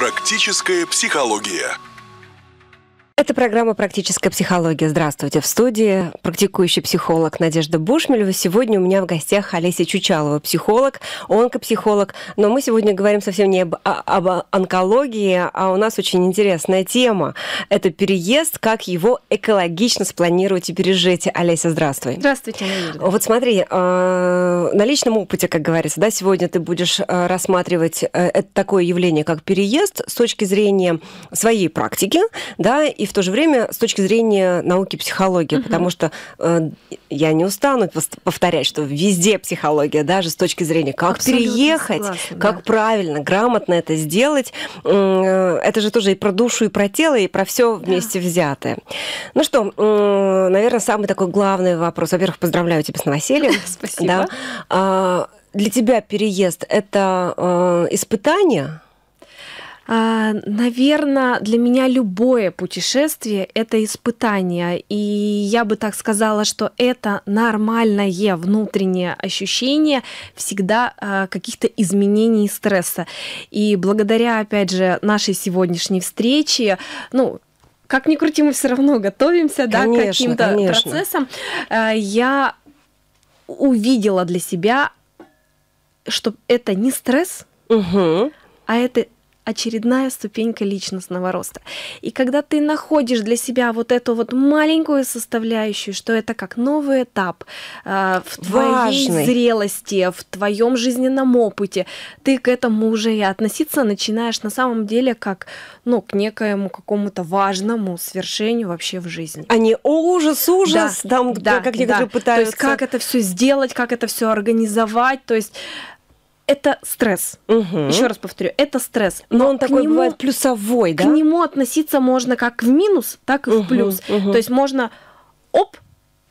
Практическая психология. Это программа «Практическая психология». Здравствуйте. В студии практикующий психолог Надежда Бушмелева. Сегодня у меня в гостях Олеся Чучалова, психолог, онкопсихолог. Но мы сегодня говорим совсем не об, а, об онкологии, а у нас очень интересная тема. Это переезд, как его экологично спланировать и пережить. Олеся, здравствуй. Здравствуйте, Надежда. Вот смотри, э, на личном опыте, как говорится, да, сегодня ты будешь э, рассматривать э, это такое явление, как переезд с точки зрения своей практики, да, и в то же время с точки зрения науки психологии, угу. потому что э, я не устану повторять, что везде психология, даже с точки зрения, как Абсолютно переехать, согласна, как да. правильно, грамотно это сделать. Э, это же тоже и про душу, и про тело, и про все вместе да. взятое. Ну что, э, наверное, самый такой главный вопрос. Во-первых, поздравляю тебя с новосельем. Спасибо. Да. А, для тебя переезд это э, испытание? А, Наверное, для меня любое путешествие – это испытание. И я бы так сказала, что это нормальное внутреннее ощущение всегда а, каких-то изменений и стресса. И благодаря, опять же, нашей сегодняшней встрече, ну, как ни крути, мы все равно готовимся конечно, да, к каким-то процессам. А, я увидела для себя, что это не стресс, угу. а это очередная ступенька личностного роста. И когда ты находишь для себя вот эту вот маленькую составляющую, что это как новый этап э, в твоей Важный. зрелости, в твоем жизненном опыте, ты к этому уже и относиться начинаешь на самом деле как ну, к некоему какому-то важному свершению вообще в жизни. А не «О, ужас, ужас!» да, там, да, как некоторые да. пытаются. То есть как это все сделать, как это все организовать, то есть это стресс. Угу. Еще раз повторю, это стресс. Но, Но он такой нему, бывает плюсовой, да? К нему относиться можно как в минус, так и угу, в плюс. Угу. То есть можно оп,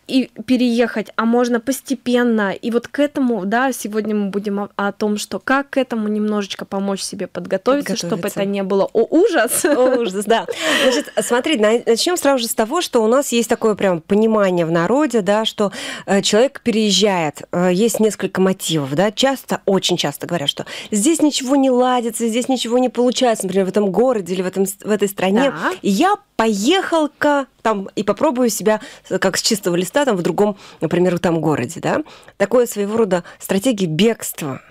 и переехать, а можно постепенно. И вот к этому, да, сегодня мы будем о, о том, что как к этому немножечко помочь себе подготовиться, чтобы это не было о ужас. О ужас, да. Значит, смотри, начнем сразу же с того, что у нас есть такое прям понимание в народе, да, что э, человек переезжает. Э, есть несколько мотивов, да. Часто, очень часто говорят, что здесь ничего не ладится, здесь ничего не получается, например, в этом городе или в, этом, в этой стране. Да. Я поехал-ка там и попробую себя э, как с чистого листа там в другом, например, там городе, да? Такое своего рода стратегия бегства.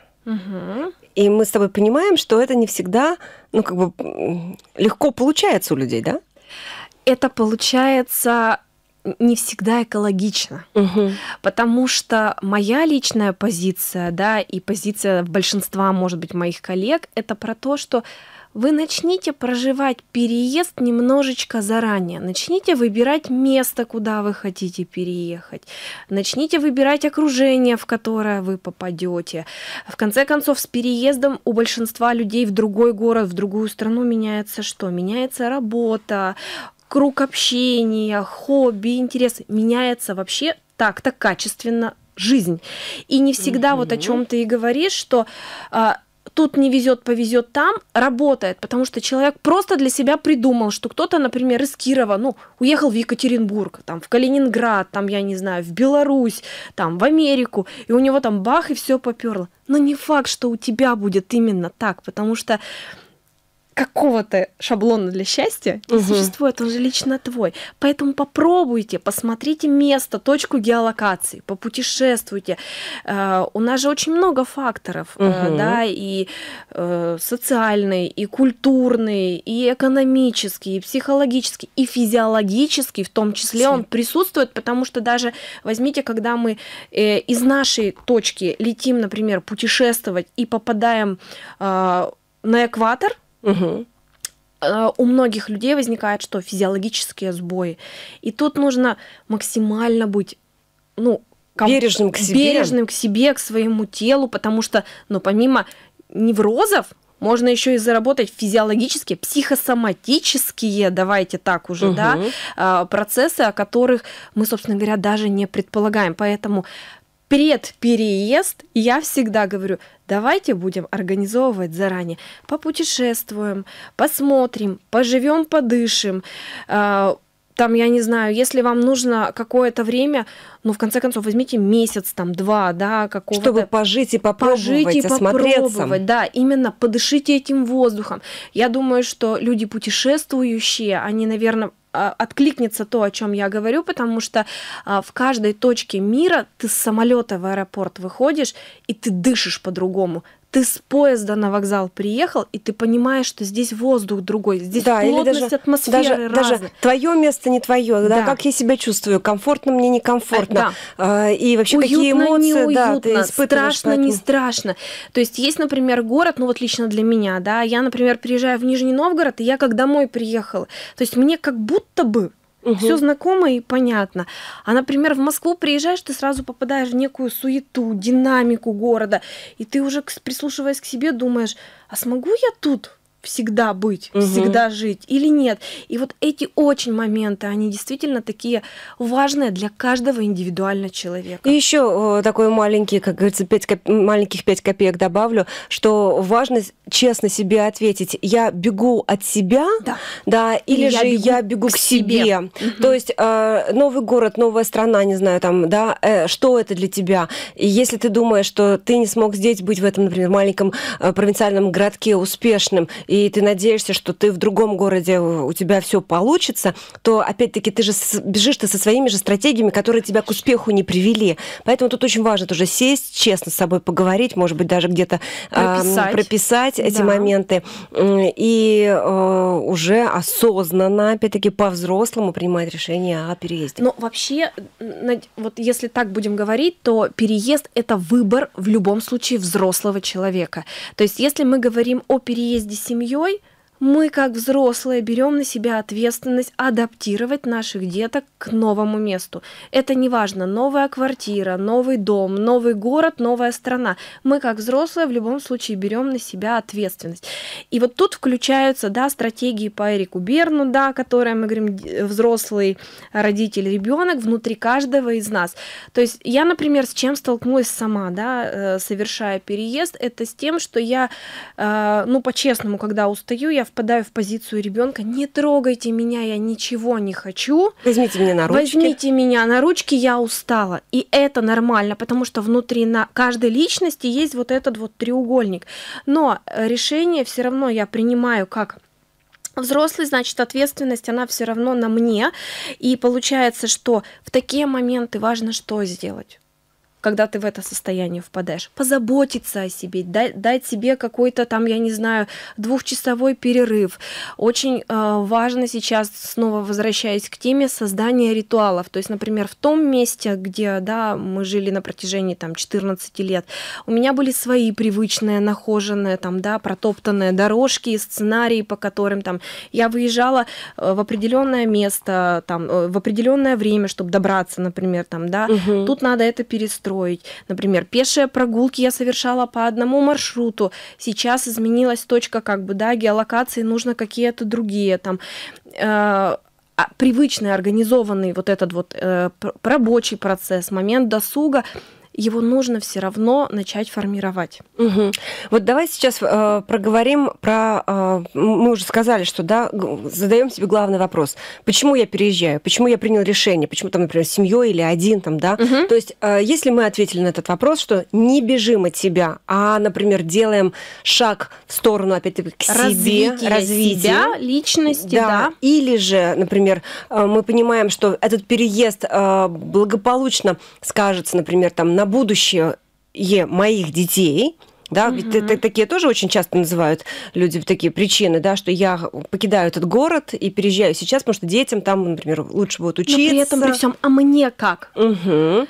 И мы с тобой понимаем, что это не всегда, ну, как бы легко получается у людей, да? Это получается не всегда экологично, угу. потому что моя личная позиция, да, и позиция большинства, может быть, моих коллег, это про то, что вы начните проживать переезд немножечко заранее. Начните выбирать место, куда вы хотите переехать. Начните выбирать окружение, в которое вы попадете. В конце концов, с переездом у большинства людей в другой город, в другую страну меняется что? Меняется работа, круг общения, хобби, интерес. Меняется вообще так-то качественно жизнь. И не всегда mm-hmm. вот о чем ты и говоришь, что а, тут не везет, повезет там, работает, потому что человек просто для себя придумал, что кто-то, например, из Кирова, ну, уехал в Екатеринбург, там, в Калининград, там, я не знаю, в Беларусь, там, в Америку, и у него там бах, и все поперло. Но не факт, что у тебя будет именно так, потому что какого-то шаблона для счастья не угу. существует, он же лично твой. Поэтому попробуйте, посмотрите место, точку геолокации, попутешествуйте. Э, у нас же очень много факторов, угу. э, да, и э, социальный, и культурный, и экономический, и психологический, и физиологический, в том числе Сли. он присутствует, потому что даже возьмите, когда мы э, из нашей точки летим, например, путешествовать и попадаем э, на экватор, Угу. У многих людей возникает что? Физиологические сбои. И тут нужно максимально быть, ну, комп... бережным к себе. Бережным к себе, к своему телу, потому что, ну, помимо неврозов, можно еще и заработать физиологические, психосоматические, давайте так уже, угу. да, э, процессы, о которых мы, собственно говоря, даже не предполагаем. Поэтому переезд я всегда говорю, давайте будем организовывать заранее. Попутешествуем, посмотрим, поживем, подышим. А, там, я не знаю, если вам нужно какое-то время, ну, в конце концов, возьмите месяц, там, два, да, какого-то... Чтобы пожить и попробовать, Пожить и попробовать, да, именно подышите этим воздухом. Я думаю, что люди путешествующие, они, наверное, а, откликнется то, о чем я говорю, потому что а, в каждой точке мира ты с самолета в аэропорт выходишь, и ты дышишь по-другому ты с поезда на вокзал приехал, и ты понимаешь, что здесь воздух другой, здесь да, плотность даже, атмосферы даже, разная. даже твое место не твое, да. да, как я себя чувствую, комфортно мне, некомфортно, да. А, и вообще уютно, какие эмоции, неуютно, да, ты испытываешь. Страшно, поэтому. не страшно. То есть есть, например, город, ну вот лично для меня, да, я, например, приезжаю в Нижний Новгород, и я как домой приехала, то есть мне как будто бы Угу. Все знакомо и понятно. А, например, в Москву приезжаешь, ты сразу попадаешь в некую суету, динамику города, и ты уже прислушиваясь к себе думаешь, а смогу я тут всегда быть, угу. всегда жить или нет. И вот эти очень моменты, они действительно такие важные для каждого индивидуально человека. И еще э, такой маленький, как говорится, 5 коп... маленьких пять копеек добавлю, что важно честно себе ответить, я бегу от себя, да, да или, или же я бегу, я бегу к, к себе. себе. Угу. То есть э, новый город, новая страна, не знаю, там, да, э, что это для тебя? И если ты думаешь, что ты не смог здесь быть в этом, например, маленьком провинциальном городке успешным и и ты надеешься, что ты в другом городе, у тебя все получится, то опять-таки ты же бежишь ты со своими же стратегиями, которые тебя к успеху не привели. Поэтому тут очень важно тоже сесть, честно с собой поговорить, может быть, даже где-то а, прописать, э, прописать эти да. моменты. И э, уже осознанно, опять-таки, по-взрослому принимать решение о переезде. Ну, вообще, вот если так будем говорить, то переезд – это выбор в любом случае взрослого человека. То есть, если мы говорим о переезде семьи, семьей мы, как взрослые, берем на себя ответственность адаптировать наших деток к новому месту. Это не важно, новая квартира, новый дом, новый город, новая страна. Мы, как взрослые, в любом случае берем на себя ответственность. И вот тут включаются да, стратегии по Эрику Берну, да, которые мы говорим, взрослый родитель, ребенок внутри каждого из нас. То есть я, например, с чем столкнулась сама, да, э, совершая переезд, это с тем, что я, э, ну, по-честному, когда устаю, я впадаю в позицию ребенка, не трогайте меня, я ничего не хочу. Возьмите меня на ручки. Возьмите меня на ручки, я устала. И это нормально, потому что внутри на каждой личности есть вот этот вот треугольник. Но э, решение все равно я принимаю как взрослый, значит, ответственность, она все равно на мне. И получается, что в такие моменты важно что сделать? когда ты в это состояние впадаешь. Позаботиться о себе, дать, дать себе какой-то там, я не знаю, двухчасовой перерыв. Очень э, важно сейчас, снова возвращаясь к теме, создание ритуалов. То есть, например, в том месте, где да, мы жили на протяжении там, 14 лет, у меня были свои привычные, нахоженные, там, да, протоптанные дорожки, сценарии, по которым там, я выезжала э, в определенное место, там, э, в определенное время, чтобы добраться, например, там, да, угу. тут надо это перестроить построить. Например, пешие прогулки я совершала по одному маршруту. Сейчас изменилась точка как бы, да, геолокации нужно какие-то другие там э, а, привычный, организованный вот этот вот э, рабочий процесс, момент досуга – его нужно все равно начать формировать. Угу. Вот давай сейчас э, проговорим про... Э, мы уже сказали, что да, задаем себе главный вопрос. Почему я переезжаю? Почему я принял решение? Почему там, например, с семьей или один там, да? Угу. То есть э, если мы ответили на этот вопрос, что не бежим от себя, а, например, делаем шаг в сторону, опять-таки, к Развитие себе, развития. себя, личности, да. да. Или же, например, э, мы понимаем, что этот переезд э, благополучно скажется, например, там на будущее моих детей, да, угу. ведь это, такие тоже очень часто называют люди такие причины, да, что я покидаю этот город и переезжаю сейчас, потому что детям там, например, лучше будут учиться. Но при этом при всем, а мне как? Угу.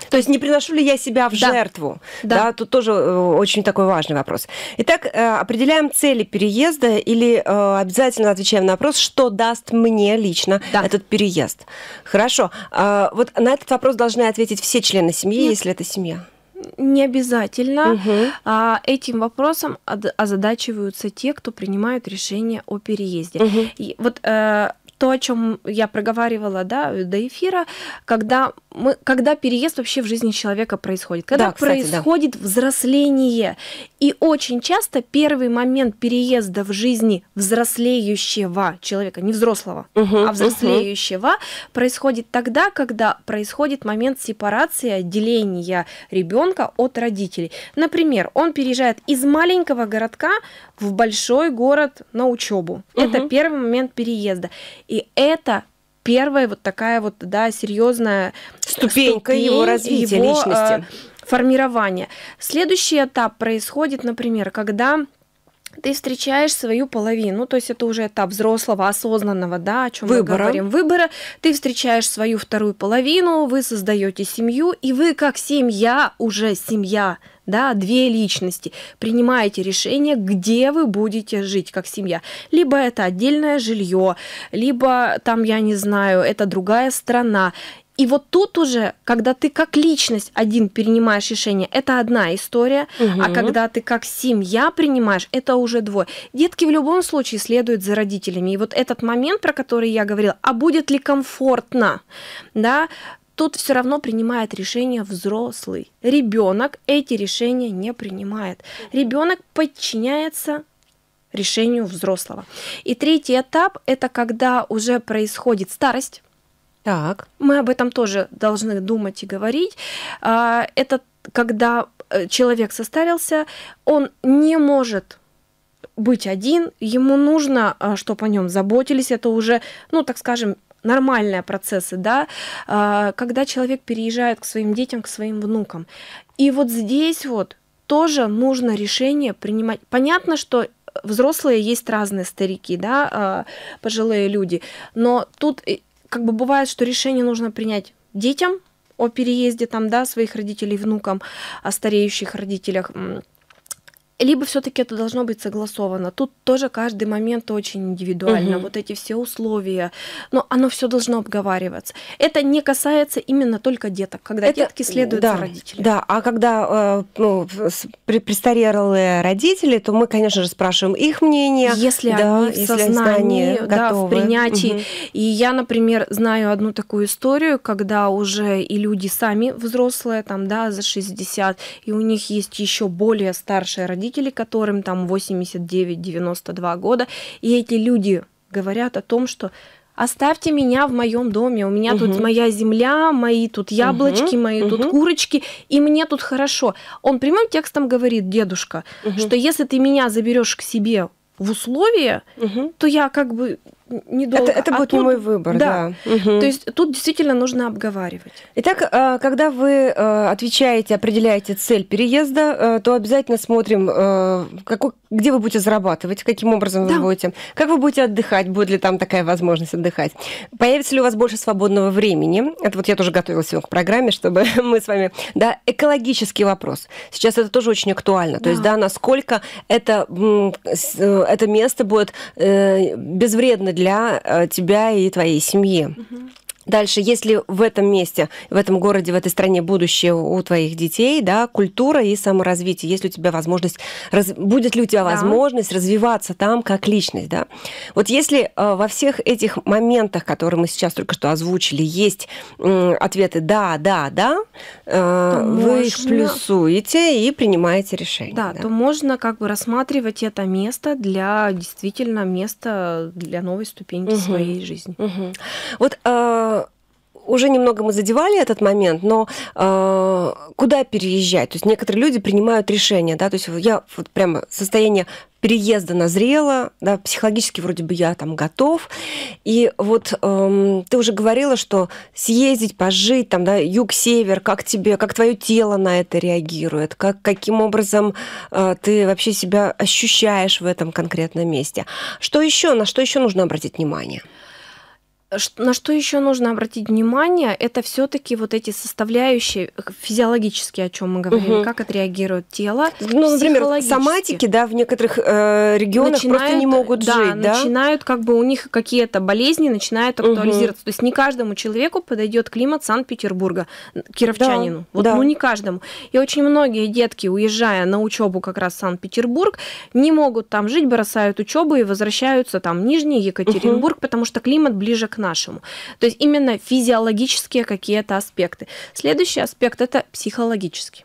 То есть не приношу ли я себя в да. жертву? Да. да, тут тоже э, очень такой важный вопрос. Итак, э, определяем цели переезда или э, обязательно отвечаем на вопрос, что даст мне лично да. этот переезд. Хорошо. А, вот на этот вопрос должны ответить все члены семьи, Нет. если это семья не обязательно. Угу. Этим вопросом озадачиваются те, кто принимают решение о переезде. Угу. И вот э, то, о чем я проговаривала да, до эфира, когда, мы, когда переезд вообще в жизни человека происходит, когда да, кстати, происходит да. взросление. И очень часто первый момент переезда в жизни взрослеющего человека, не взрослого, угу, а взрослеющего, угу. происходит тогда, когда происходит момент сепарации, отделения ребенка от родителей. Например, он переезжает из маленького городка в большой город на учебу. Угу. Это первый момент переезда. И это первая вот такая вот, да, серьезная ступенька ступень его развития его, личности. Э, формирования. Следующий этап происходит, например, когда ты встречаешь свою половину, то есть это уже этап взрослого, осознанного, да, о чем мы говорим, выбора. Ты встречаешь свою вторую половину, вы создаете семью, и вы как семья, уже семья, да, две личности, принимаете решение, где вы будете жить как семья. Либо это отдельное жилье, либо там, я не знаю, это другая страна. И вот тут уже, когда ты как личность один принимаешь решение, это одна история, угу. а когда ты как семья принимаешь, это уже двое. Детки в любом случае следуют за родителями. И вот этот момент, про который я говорила, а будет ли комфортно, да, тут все равно принимает решение взрослый. Ребенок эти решения не принимает. Ребенок подчиняется решению взрослого. И третий этап – это когда уже происходит старость, так. Мы об этом тоже должны думать и говорить. А, это когда э, человек состарился, он не может быть один, ему нужно, а, чтобы о нем заботились, это уже, ну, так скажем, нормальные процессы, да, а, когда человек переезжает к своим детям, к своим внукам. И вот здесь вот тоже нужно решение принимать. Понятно, что взрослые есть разные старики, да, пожилые люди, но тут как бы бывает, что решение нужно принять детям о переезде там, да, своих родителей, внукам, о стареющих родителях, либо все-таки это должно быть согласовано. Тут тоже каждый момент очень индивидуально. Угу. Вот эти все условия, но оно все должно обговариваться. Это не касается именно только деток, когда это, детки следуют да, за родителями. Да, а когда э, ну, престарелые родители, то мы, конечно же, спрашиваем их мнение. Если да, они в сознании, они да, готовы. в принятии. Угу. И я, например, знаю одну такую историю, когда уже и люди сами взрослые, там, да, за 60, и у них есть еще более старшие родители родители, которым там 89-92 года, и эти люди говорят о том, что оставьте меня в моем доме, у меня угу. тут моя земля, мои тут яблочки, угу. мои угу. тут курочки, и мне тут хорошо. Он прямым текстом говорит, дедушка, угу. что если ты меня заберешь к себе в условия, угу. то я как бы недолго. Это, это а будет тут... мой выбор, да. да. Угу. То есть тут действительно нужно обговаривать. Итак, э, когда вы э, отвечаете, определяете цель переезда, э, то обязательно смотрим, какой, где вы будете зарабатывать, каким образом да. вы будете, как вы будете отдыхать, будет ли там такая возможность отдыхать. Появится ли у вас больше свободного времени? Это вот я тоже готовилась сегодня к программе, чтобы мы с вами... Да, экологический вопрос. Сейчас это тоже очень актуально. Да. То есть, да, насколько это, это место будет безвредно для э, тебя и твоей семьи. Угу. Дальше, если в этом месте, в этом городе, в этой стране будущее у твоих детей, да, культура и саморазвитие, есть ли у тебя возможность, раз, будет ли у тебя да. возможность развиваться там как личность, да. Вот если э, во всех этих моментах, которые мы сейчас только что озвучили, есть э, ответы «да», «да», «да», э, вы можно... их плюсуете и принимаете решение. Да, да, то можно как бы рассматривать это место для действительно места для новой ступеньки угу. своей жизни. Угу. Вот э, уже немного мы задевали этот момент, но э, куда переезжать? То есть некоторые люди принимают решение, да, то есть я вот прямо состояние переезда назрело, да, психологически вроде бы я там готов. И вот эм, ты уже говорила, что съездить, пожить, там, да, юг-север, как тебе, как твое тело на это реагирует, как, каким образом э, ты вообще себя ощущаешь в этом конкретном месте. Что еще, на что еще нужно обратить внимание? на что еще нужно обратить внимание, это все-таки вот эти составляющие э, физиологические, о чем мы говорили, угу. как отреагирует тело. Ну, например, соматики, да, в некоторых э, регионах начинают, просто не могут да, жить, да. Начинают как бы у них какие-то болезни начинают актуализироваться. Угу. То есть не каждому человеку подойдет климат Санкт-Петербурга, кировчанину. Да, вот, да. ну не каждому. И очень многие детки, уезжая на учебу как раз в Санкт-Петербург, не могут там жить, бросают учебу и возвращаются там в Нижний Екатеринбург, угу. потому что климат ближе к нашему. То есть именно физиологические какие-то аспекты. Следующий аспект это психологический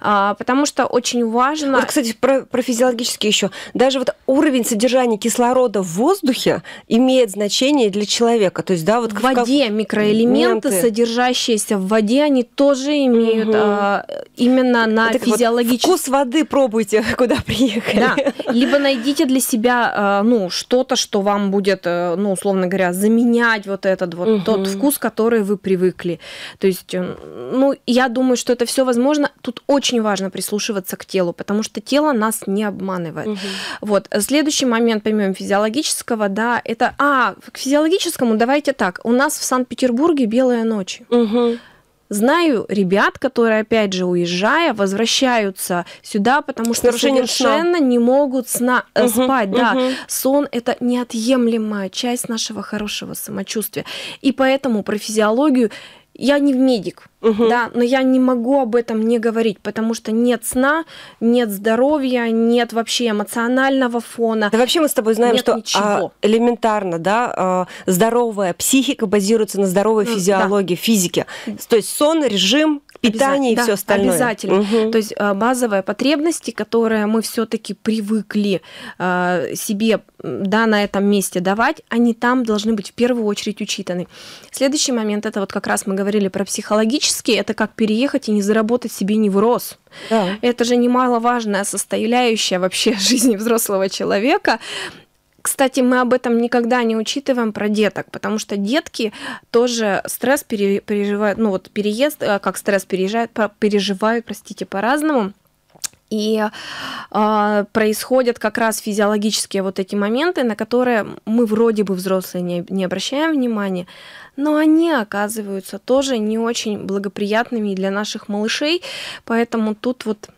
а, потому что очень важно... Вот, кстати, про, про физиологические еще. Даже вот уровень содержания кислорода в воздухе имеет значение для человека. То есть, да, вот в воде как... микроэлементы, Менты. содержащиеся в воде, они тоже имеют угу. а, именно на так физиологический... Вот, вкус воды пробуйте, куда приехали. Да. Либо найдите для себя а, ну, что-то, что вам будет, э, ну, условно говоря, заменять вот этот вот угу. тот вкус, который вы привыкли. То есть, ну, я думаю, что это все возможно тут очень важно прислушиваться к телу, потому что тело нас не обманывает. Угу. Вот. Следующий момент, помимо физиологического, да, это... А, к физиологическому давайте так. У нас в Санкт-Петербурге белая ночь. Угу. Знаю ребят, которые, опять же, уезжая, возвращаются сюда, потому что Совершение совершенно сна. не могут сна, угу, спать. Угу. Да. Сон – это неотъемлемая часть нашего хорошего самочувствия. И поэтому про физиологию я не медик, угу. да, но я не могу об этом не говорить, потому что нет сна, нет здоровья, нет вообще эмоционального фона. Да вообще мы с тобой знаем, нет что а, элементарно, да, а, здоровая психика базируется на здоровой физиологии, да. физике. То есть сон, режим, питание и все остальное. Обязательно. Угу. То есть а, базовые потребности, которые мы все-таки привыкли а, себе да, на этом месте давать, они там должны быть в первую очередь учитаны. Следующий момент, это вот как раз мы говорили про психологические, это как переехать и не заработать себе невроз. Да. Это же немаловажная составляющая вообще жизни взрослого человека. Кстати, мы об этом никогда не учитываем про деток, потому что детки тоже стресс пере, переживают, ну вот переезд, э, как стресс переезжают, переживают, простите, по-разному. И э, происходят как раз физиологические вот эти моменты, на которые мы вроде бы взрослые не, не обращаем внимания, но они оказываются тоже не очень благоприятными для наших малышей, поэтому тут вот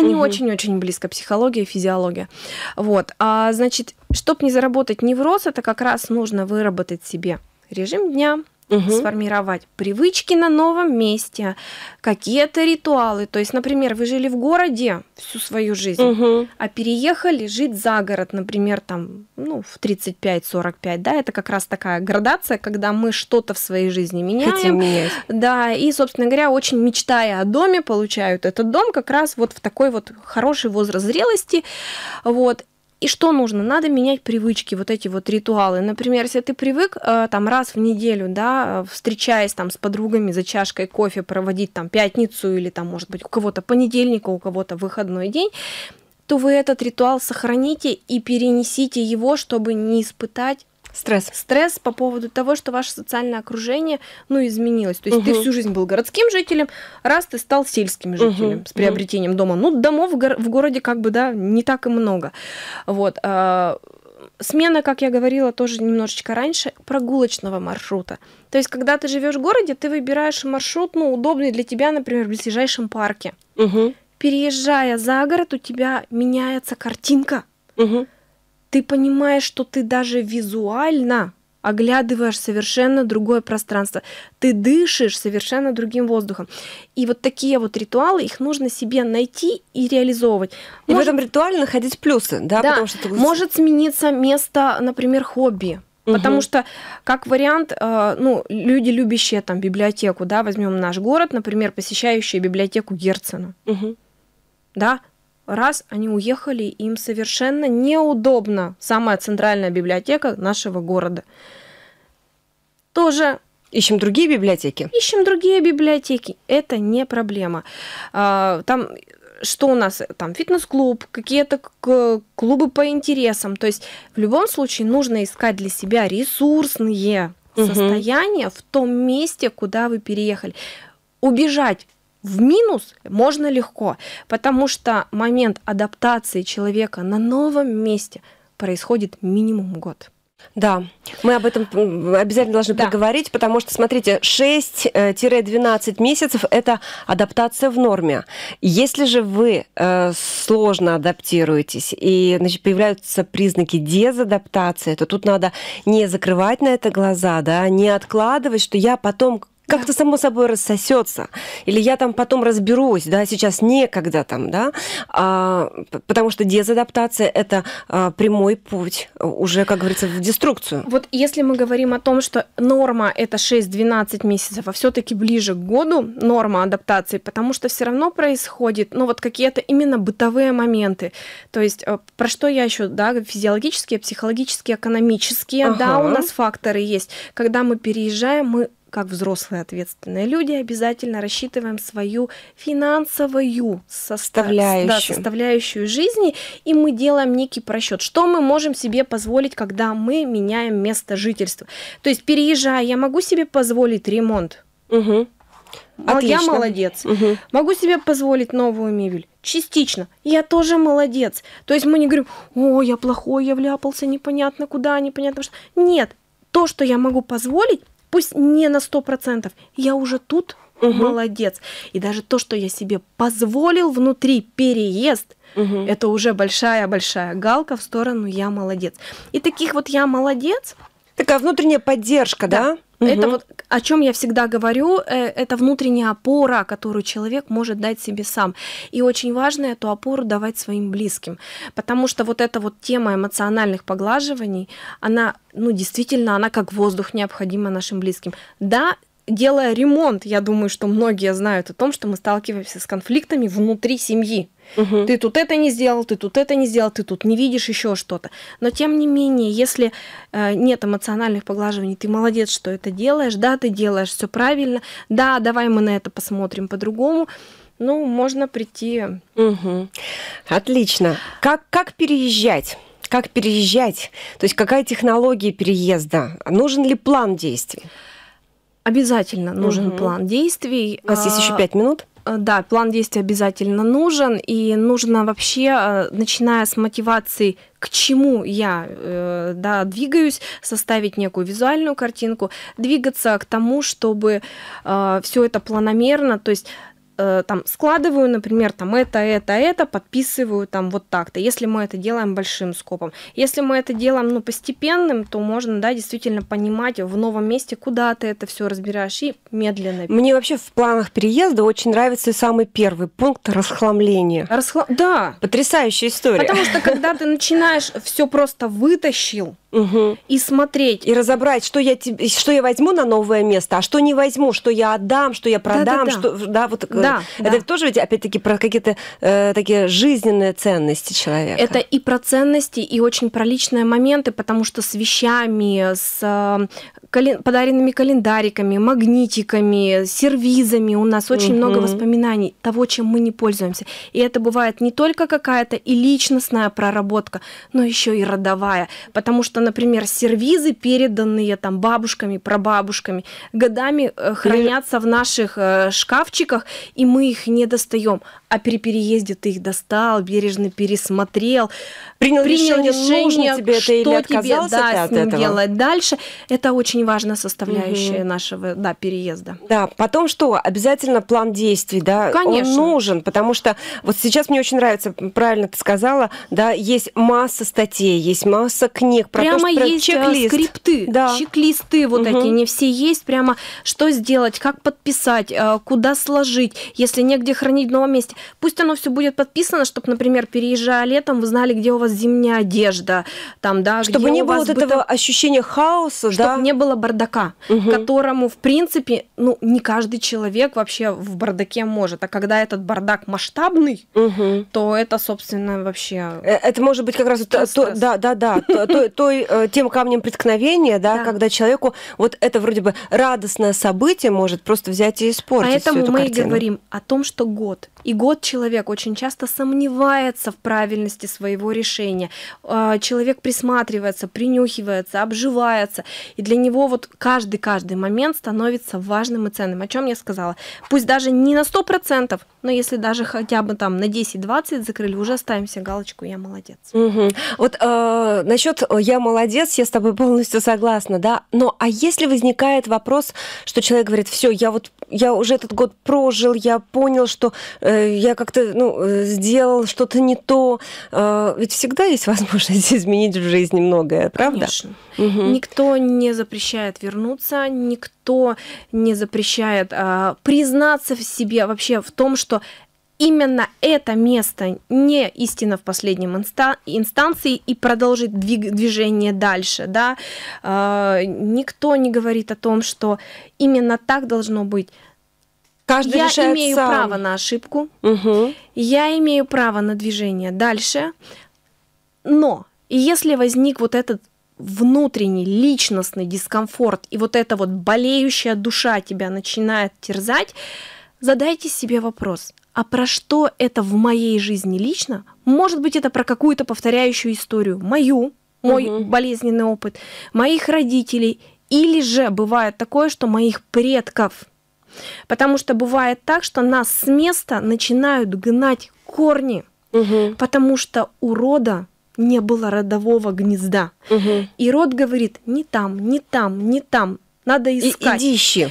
они очень-очень угу. близко, психология и физиология. Вот, а, значит, чтобы не заработать невроз, это как раз нужно выработать себе режим дня, угу. сформировать привычки на новом месте, какие-то ритуалы. То есть, например, вы жили в городе всю свою жизнь, угу. а переехали жить за город, например, там, ну, в 35-45, да, это как раз такая градация, когда мы что-то в своей жизни меняем. Хотим менять. Да, и, собственно говоря, очень мечтая о доме, получают этот дом как раз вот в такой вот хороший возраст зрелости. Вот. И что нужно? Надо менять привычки, вот эти вот ритуалы. Например, если ты привык э, там раз в неделю, да, э, встречаясь там с подругами за чашкой кофе, проводить там пятницу или там, может быть, у кого-то понедельника, у кого-то выходной день, то вы этот ритуал сохраните и перенесите его, чтобы не испытать Стресс. Стресс по поводу того, что ваше социальное окружение, ну, изменилось. То есть угу. ты всю жизнь был городским жителем, раз ты стал сельским жителем угу. с приобретением угу. дома. Ну, домов в, горо- в городе как бы, да, не так и много. Вот. А, смена, как я говорила, тоже немножечко раньше прогулочного маршрута. То есть, когда ты живешь в городе, ты выбираешь маршрут, ну, удобный для тебя, например, в ближайшем парке. Угу. Переезжая за город, у тебя меняется картинка. Угу ты понимаешь, что ты даже визуально оглядываешь совершенно другое пространство, ты дышишь совершенно другим воздухом. И вот такие вот ритуалы, их нужно себе найти и реализовывать. И в этом ритуале находить плюсы, да? да потому что ты... Может смениться место, например, хобби. Угу. Потому что, как вариант, э, ну, люди, любящие там библиотеку, да, возьмем наш город, например, посещающие библиотеку Герцена. Угу да, раз они уехали, им совершенно неудобно. Самая центральная библиотека нашего города. Тоже Ищем другие библиотеки? Ищем другие библиотеки. Это не проблема. А, там что у нас там фитнес-клуб, какие-то клубы по интересам. То есть в любом случае нужно искать для себя ресурсные угу. состояния в том месте, куда вы переехали. Убежать в минус можно легко, потому что момент адаптации человека на новом месте происходит минимум год. Да, мы об этом обязательно должны да. поговорить, потому что, смотрите, 6-12 э, месяцев – это адаптация в норме. Если же вы э, сложно адаптируетесь и значит, появляются признаки дезадаптации, то тут надо не закрывать на это глаза, да, не откладывать, что я потом как-то само собой рассосется, или я там потом разберусь, да, сейчас некогда там, да, а, потому что дезадаптация это а, прямой путь э, уже, как говорится, в деструкцию. Вот если мы говорим о том, что норма это 6-12 месяцев, а все-таки ближе к году норма адаптации, потому что все равно происходит, ну вот какие-то именно бытовые моменты, то есть э, про что я еще, да, физиологические, психологические, экономические, ага. да, у нас факторы есть, когда мы переезжаем, мы как взрослые ответственные люди, обязательно рассчитываем свою финансовую составляющую, да, составляющую жизни, и мы делаем некий просчет, что мы можем себе позволить, когда мы меняем место жительства. То есть переезжая, я могу себе позволить ремонт. Угу. Отлично. Я молодец. Угу. Могу себе позволить новую мебель. Частично. Я тоже молодец. То есть мы не говорим, о, я плохой, я вляпался, непонятно куда, непонятно что. Нет, то, что я могу позволить, пусть не на 100%, я уже тут угу. молодец. И даже то, что я себе позволил внутри переезд, угу. это уже большая-большая галка в сторону я молодец. И таких вот я молодец. Такая внутренняя поддержка, да? да? Угу. Это вот о чем я всегда говорю, э, это внутренняя опора, которую человек может дать себе сам. И очень важно эту опору давать своим близким, потому что вот эта вот тема эмоциональных поглаживаний, она, ну, действительно, она как воздух необходима нашим близким. Да, делая ремонт, я думаю, что многие знают о том, что мы сталкиваемся с конфликтами внутри семьи. Угу. Ты тут это не сделал, ты тут это не сделал, ты тут не видишь еще что-то. Но тем не менее, если э, нет эмоциональных поглаживаний, ты молодец, что это делаешь, да, ты делаешь все правильно, да, давай мы на это посмотрим по-другому. Ну, можно прийти. Угу. Отлично. Как, как переезжать? Как переезжать? То есть какая технология переезда? Нужен ли план действий? Обязательно нужен угу. план действий. У вас есть еще а, пять минут? Э, да, план действий обязательно нужен, и нужно вообще, э, начиная с мотивации, к чему я э, да, двигаюсь, составить некую визуальную картинку, двигаться к тому, чтобы все это планомерно, то есть Э, там складываю, например, там это, это, это, подписываю там вот так-то, если мы это делаем большим скопом. Если мы это делаем, ну, постепенным, то можно, да, действительно понимать в новом месте, куда ты это все разбираешь и медленно. Мне вообще в планах переезда очень нравится самый первый пункт расхламление. Расхла... Да. Потрясающая история. Потому что когда ты начинаешь все просто вытащил, угу. и смотреть. И разобрать, что я, тебе, что я возьму на новое место, а что не возьму, что я отдам, что я продам, да, да, да. что да, вот да, э, да, Это да. тоже ведь, опять-таки, про какие-то э, такие жизненные ценности человека. Это и про ценности, и очень про личные моменты, потому что с вещами, с э, кален... подаренными календариками, магнитиками, сервизами у нас очень угу. много воспоминаний того, чем мы не пользуемся. И это бывает не только какая-то и личностная проработка, но еще и родовая. Потому что, например, сервизы, переданные там бабушками, прабабушками, годами э, хранятся в наших э, шкафчиках, и мы их не достаем. А при переезде ты их достал, бережно пересмотрел, принял, принял решение, решение, тебе это или тебе, да, от с ним этого. делать дальше. Это очень важная составляющая угу. нашего да, переезда. Да, потом что? Обязательно план действий, да? Конечно. Он нужен, потому что вот сейчас мне очень нравится, правильно ты сказала, да, есть масса статей, есть масса книг. Про прямо то, что, есть э, чек-лист. скрипты, да. чек-листы вот угу. такие, не все есть, прямо что сделать, как подписать, э, куда сложить, если негде хранить в новом месте. Пусть оно все будет подписано, чтобы, например, переезжая летом, вы знали, где у вас зимняя одежда, там, да, чтобы не было вот этого быта... ощущения хаоса, чтобы да? не было бардака, угу. которому в принципе, ну не каждый человек вообще в бардаке может, а когда этот бардак масштабный, угу. то это, собственно, вообще. Э, это может быть как раз э, то, то, да, да, да, той э, тем камнем преткновения, да, когда человеку вот это вроде бы радостное событие может просто взять и испортить. Поэтому мы говорим о том, что год и год человек очень часто сомневается в правильности своего решения отношения. А, человек присматривается, принюхивается, обживается. И для него вот каждый-каждый момент становится важным и ценным. О чем я сказала? Пусть даже не на 100%, но если даже хотя бы там на 10-20 закрыли, уже ставим себе галочку «я молодец». Угу. Вот э, а, насчет «я молодец» я с тобой полностью согласна, да? Но а если возникает вопрос, что человек говорит «все, я вот я уже этот год прожил, я понял, что э, я как-то ну, э, сделал что-то не то», э, ведь всегда всегда есть возможность изменить в жизни многое, правда? Конечно. Угу. Никто не запрещает вернуться, никто не запрещает а, признаться в себе вообще в том, что именно это место не истина в последнем инста инстанции и продолжить двиг движение дальше. Да? Э, никто не говорит о том, что именно так должно быть. Каждый я имею сам. право на ошибку, угу. я имею право на движение дальше, но если возник вот этот внутренний личностный дискомфорт и вот эта вот болеющая душа тебя начинает терзать, задайте себе вопрос, а про что это в моей жизни лично? Может быть, это про какую-то повторяющую историю, мою, мой угу. болезненный опыт, моих родителей, или же бывает такое, что моих предков. Потому что бывает так, что нас с места начинают гнать корни, угу. потому что у рода не было родового гнезда. Угу. И род говорит, не там, не там, не там, надо искать. И, иди ищи.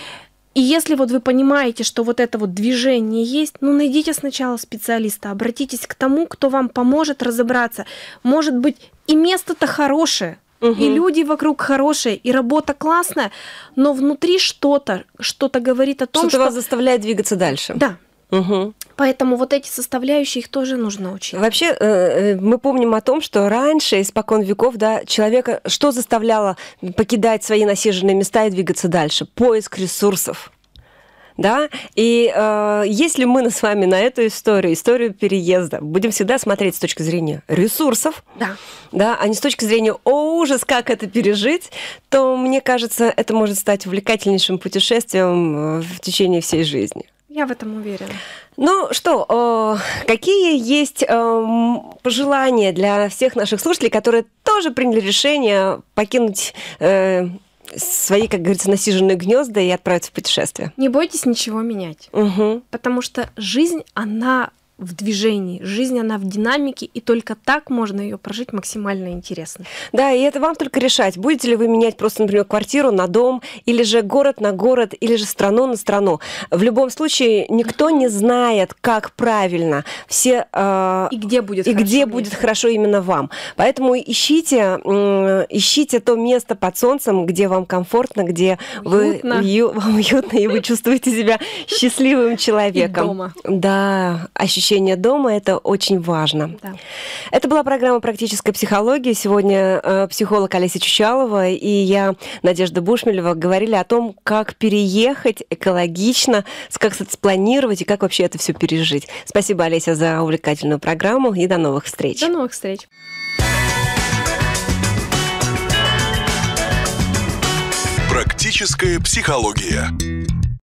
И если вот вы понимаете, что вот это вот движение есть, ну найдите сначала специалиста, обратитесь к тому, кто вам поможет разобраться. Может быть, и место-то хорошее, угу. и люди вокруг хорошие, и работа классная, но внутри что-то, что-то говорит о том, что... Что вас заставляет двигаться дальше. Да. Угу. Поэтому вот эти составляющие их тоже нужно учить. Вообще, э, э, мы помним о том, что раньше, испокон веков, да, человека что заставляло покидать свои насиженные места и двигаться дальше? Поиск ресурсов да? И э, если мы с вами на эту историю, историю переезда, будем всегда смотреть с точки зрения ресурсов, да. да, а не с точки зрения «О, ужас, как это пережить», то, мне кажется, это может стать увлекательнейшим путешествием э, в течение всей жизни. Я в этом уверена. Ну что, э, какие есть э, пожелания для всех наших слушателей, которые тоже приняли решение покинуть э, свои, как говорится, насиженные гнезда и отправиться в путешествие. Не бойтесь ничего менять, угу. потому что жизнь, она в движении. Жизнь, она в динамике, и только так можно ее прожить максимально интересно. Да, и это вам только решать, будете ли вы менять просто, например, квартиру на дом, или же город на город, или же страну на страну. В любом случае, никто не знает, как правильно. Все... Э, и где будет и хорошо. где будет хорошо именно вам. Поэтому ищите, э, ищите то место под солнцем, где вам комфортно, где уютно. вы ю, вам уютно, и вы чувствуете себя счастливым человеком. И дома. Да, ощущение ощущение дома, это очень важно. Да. Это была программа «Практическая психология». Сегодня э, психолог Олеся Чучалова и я, Надежда Бушмелева, говорили о том, как переехать экологично, как спланировать и как вообще это все пережить. Спасибо, Олеся, за увлекательную программу и до новых встреч. До новых встреч. Практическая психология.